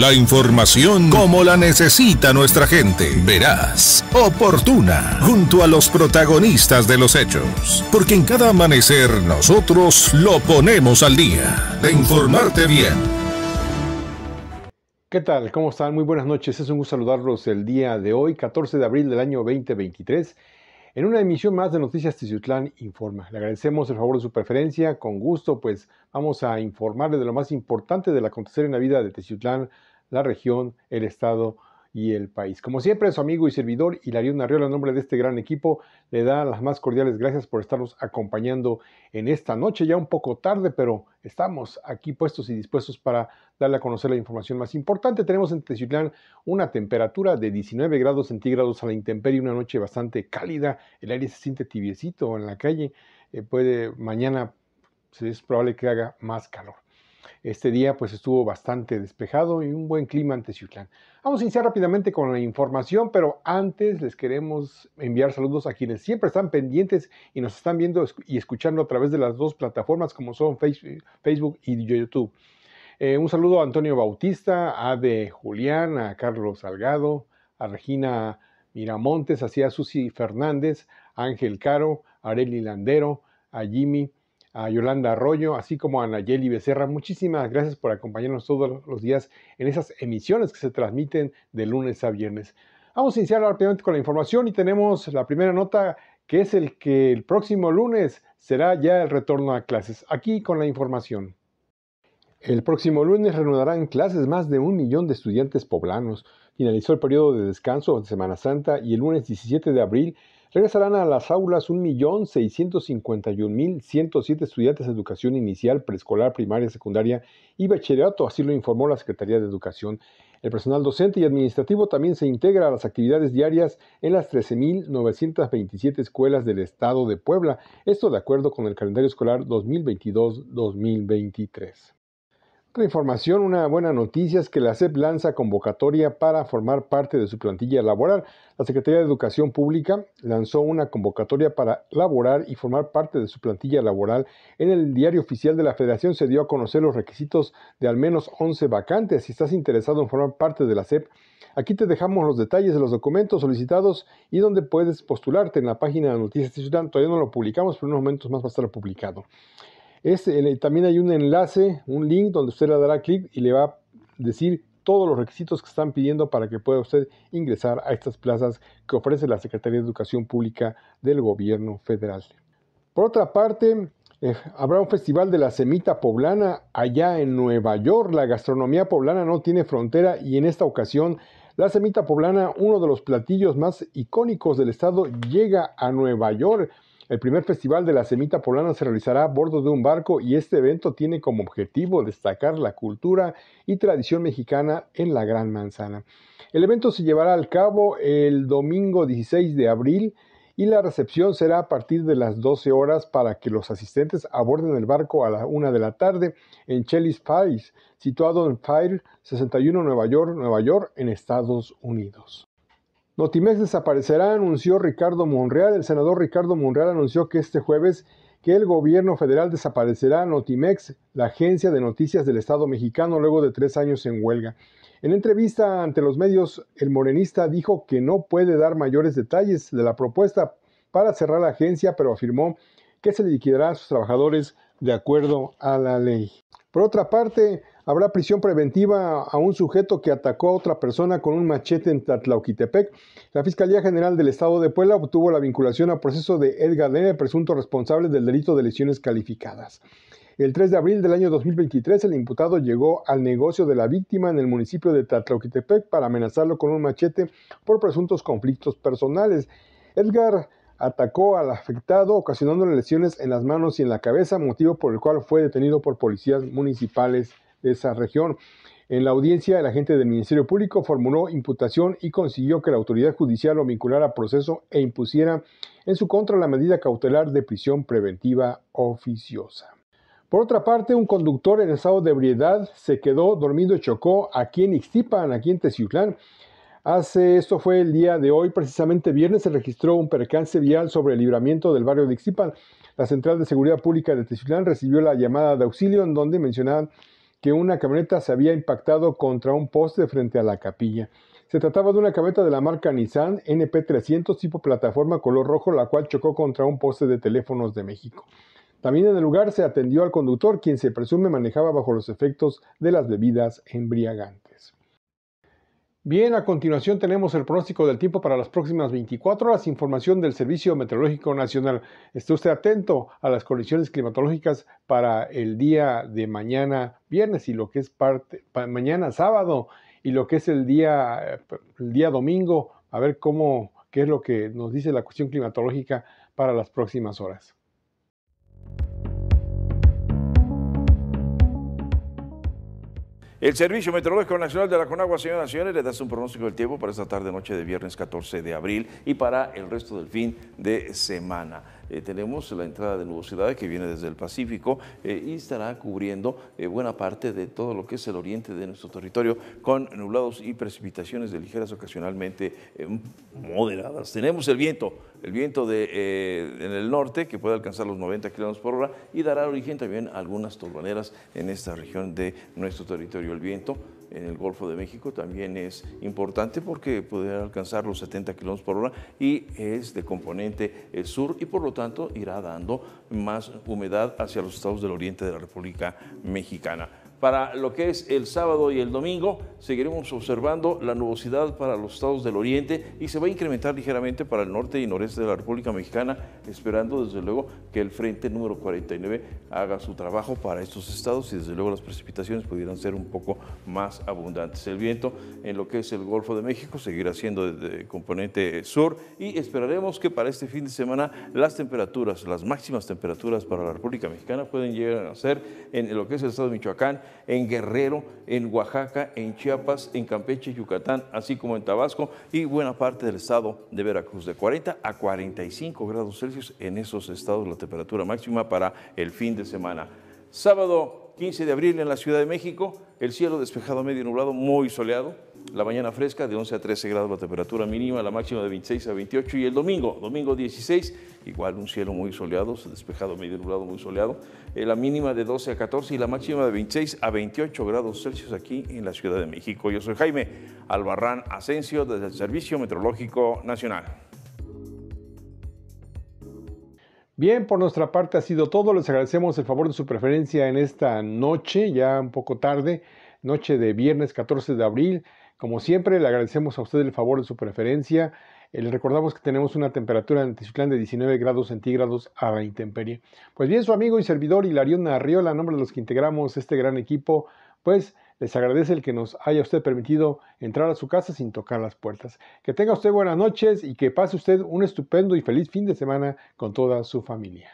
La información como la necesita nuestra gente. Verás, oportuna, junto a los protagonistas de los hechos. Porque en cada amanecer nosotros lo ponemos al día. De informarte bien. ¿Qué tal? ¿Cómo están? Muy buenas noches. Es un gusto saludarlos el día de hoy, 14 de abril del año 2023 en una emisión más de Noticias Tizutlán Informa. Le agradecemos el favor de su preferencia. Con gusto, pues vamos a informarle de lo más importante del acontecer en la vida de Tizutlán, la región, el Estado y el país. Como siempre, su amigo y servidor Hilario Narriola, en nombre de este gran equipo, le da las más cordiales gracias por estarnos acompañando en esta noche, ya un poco tarde, pero estamos aquí puestos y dispuestos para darle a conocer la información más importante. Tenemos en Teciutlán una temperatura de 19 grados centígrados a la intemperie, una noche bastante cálida, el aire se siente tibiecito en la calle, eh, puede mañana pues, es probable que haga más calor. Este día pues estuvo bastante despejado y un buen clima ante Ciutlán. Vamos a iniciar rápidamente con la información, pero antes les queremos enviar saludos a quienes siempre están pendientes y nos están viendo y escuchando a través de las dos plataformas como son eh, Facebook y YouTube. Eh, un saludo a Antonio Bautista, a de Julián, a Carlos Salgado, a Regina Miramontes, a Susi Fernández, a Ángel Caro, a Areli Landero, a Jimmy, a Yolanda Arroyo, así como a Nayeli Becerra. Muchísimas gracias por acompañarnos todos los días en esas emisiones que se transmiten de lunes a viernes. Vamos a iniciar rápidamente con la información y tenemos la primera nota que es el que el próximo lunes será ya el retorno a clases. Aquí con la información. El próximo lunes reanudarán clases más de un millón de estudiantes poblanos. Finalizó el periodo de descanso de Semana Santa y el lunes 17 de abril Regresarán a las aulas 1.651.107 estudiantes de educación inicial, preescolar, primaria, secundaria y bachillerato, así lo informó la Secretaría de Educación. El personal docente y administrativo también se integra a las actividades diarias en las 13.927 escuelas del Estado de Puebla, esto de acuerdo con el calendario escolar 2022-2023. Otra información, una buena noticia es que la SEP lanza convocatoria para formar parte de su plantilla laboral. La Secretaría de Educación Pública lanzó una convocatoria para laborar y formar parte de su plantilla laboral. En el diario oficial de la Federación se dio a conocer los requisitos de al menos 11 vacantes. Si estás interesado en formar parte de la SEP, aquí te dejamos los detalles de los documentos solicitados y donde puedes postularte en la página de Noticias Ciudadán. Todavía no lo publicamos, pero en unos momentos más va a estar publicado. Eh, también hay un enlace, un link donde usted le dará clic y le va a decir todos los requisitos que están pidiendo para que pueda usted ingresar a estas plazas que ofrece la Secretaría de Educación Pública del Gobierno Federal. Por otra parte, eh, habrá un festival de la semita poblana allá en Nueva York. La gastronomía poblana no tiene frontera y en esta ocasión la semita poblana, uno de los platillos más icónicos del estado, llega a Nueva York. El primer festival de la semita poblana se realizará a bordo de un barco y este evento tiene como objetivo destacar la cultura y tradición mexicana en la Gran Manzana. El evento se llevará al cabo el domingo 16 de abril y la recepción será a partir de las 12 horas para que los asistentes aborden el barco a la una de la tarde en Chelis Place, situado en Fire 61 Nueva York, Nueva York, en Estados Unidos. Notimex desaparecerá, anunció Ricardo Monreal. El senador Ricardo Monreal anunció que este jueves que el gobierno federal desaparecerá Notimex, la agencia de noticias del Estado mexicano, luego de tres años en huelga. En entrevista ante los medios, el morenista dijo que no puede dar mayores detalles de la propuesta para cerrar la agencia, pero afirmó que se liquidará a sus trabajadores de acuerdo a la ley. Por otra parte, Habrá prisión preventiva a un sujeto que atacó a otra persona con un machete en Tlatlauquitepec. La Fiscalía General del Estado de Puebla obtuvo la vinculación a proceso de Edgar N., presunto responsable del delito de lesiones calificadas. El 3 de abril del año 2023, el imputado llegó al negocio de la víctima en el municipio de Tlatlauquitepec para amenazarlo con un machete por presuntos conflictos personales. Edgar atacó al afectado, ocasionándole lesiones en las manos y en la cabeza, motivo por el cual fue detenido por policías municipales esa región. En la audiencia, el agente del Ministerio Público formuló imputación y consiguió que la autoridad judicial lo vinculara a proceso e impusiera en su contra la medida cautelar de prisión preventiva oficiosa. Por otra parte, un conductor en estado de ebriedad se quedó dormido y chocó aquí en Ixtipan, aquí en Teciutlán. Hace esto fue el día de hoy, precisamente viernes, se registró un percance vial sobre el libramiento del barrio de Ixtipan. La Central de Seguridad Pública de Teciutlán recibió la llamada de auxilio en donde mencionaban que una camioneta se había impactado contra un poste frente a la capilla. Se trataba de una camioneta de la marca Nissan NP300 tipo plataforma color rojo, la cual chocó contra un poste de teléfonos de México. También en el lugar se atendió al conductor, quien se presume manejaba bajo los efectos de las bebidas embriagantes. Bien, a continuación tenemos el pronóstico del tiempo para las próximas 24 horas, información del Servicio Meteorológico Nacional. Esté usted atento a las condiciones climatológicas para el día de mañana viernes y lo que es parte, mañana sábado y lo que es el día, el día domingo, a ver cómo, qué es lo que nos dice la cuestión climatológica para las próximas horas. El Servicio Meteorológico Nacional de la Conagua, señoras y señores, les da un pronóstico del tiempo para esta tarde-noche de viernes 14 de abril y para el resto del fin de semana. Eh, tenemos la entrada de nubosidad que viene desde el Pacífico eh, y estará cubriendo eh, buena parte de todo lo que es el oriente de nuestro territorio con nublados y precipitaciones de ligeras ocasionalmente moderadas. Tenemos el viento, el viento de, en el norte que puede alcanzar los 90 kilómetros por hora y dará origen también a algunas turbaneras en esta región de nuestro territorio. El viento en el Golfo de México también es importante porque puede alcanzar los 70 kilómetros por hora y es de componente eh, sur y por lo tanto irá dando más humedad hacia los estados del oriente de la República Mexicana. Para lo que es el sábado y el domingo, seguiremos observando la nubosidad para los estados del oriente y se va a incrementar ligeramente para el norte y noreste de la República Mexicana, esperando desde luego que el frente número 49 haga su trabajo para estos estados y desde luego las precipitaciones pudieran ser un poco más abundantes. El viento en lo que es el Golfo de México seguirá siendo de componente sur y esperaremos que para este fin de semana las temperaturas, las máximas temperaturas para la República Mexicana pueden llegar a ser en lo que es el estado de Michoacán, en Guerrero, en Oaxaca, en Chiapas, en Campeche, Yucatán, así como en Tabasco y buena parte del estado de Veracruz. De 40 a 45 grados Celsius en esos estados la temperatura máxima para el fin de semana. Sábado 15 de abril en la Ciudad de México, el cielo despejado, medio nublado, muy soleado, la mañana fresca de 11 a 13 grados la temperatura mínima, la máxima de 26 a 28 y el domingo, domingo 16, igual un cielo muy soleado, despejado, medio nublado, muy soleado, eh, la mínima de 12 a 14 y la máxima de 26 a 28 grados Celsius aquí en la Ciudad de México. Yo soy Jaime Albarrán Asensio desde el Servicio Meteorológico Nacional. Bien, por nuestra parte ha sido todo. Les agradecemos el favor de su preferencia en esta noche, ya un poco tarde, noche de viernes 14 de abril. Como siempre, le agradecemos a usted el favor de su preferencia. Eh, les recordamos que tenemos una temperatura en de 19 grados centígrados a la intemperie. Pues bien, su amigo y servidor Hilarión Arriola, a nombre de los que integramos este gran equipo, pues les agradece el que nos haya usted permitido entrar a su casa sin tocar las puertas. Que tenga usted buenas noches y que pase usted un estupendo y feliz fin de semana con toda su familia.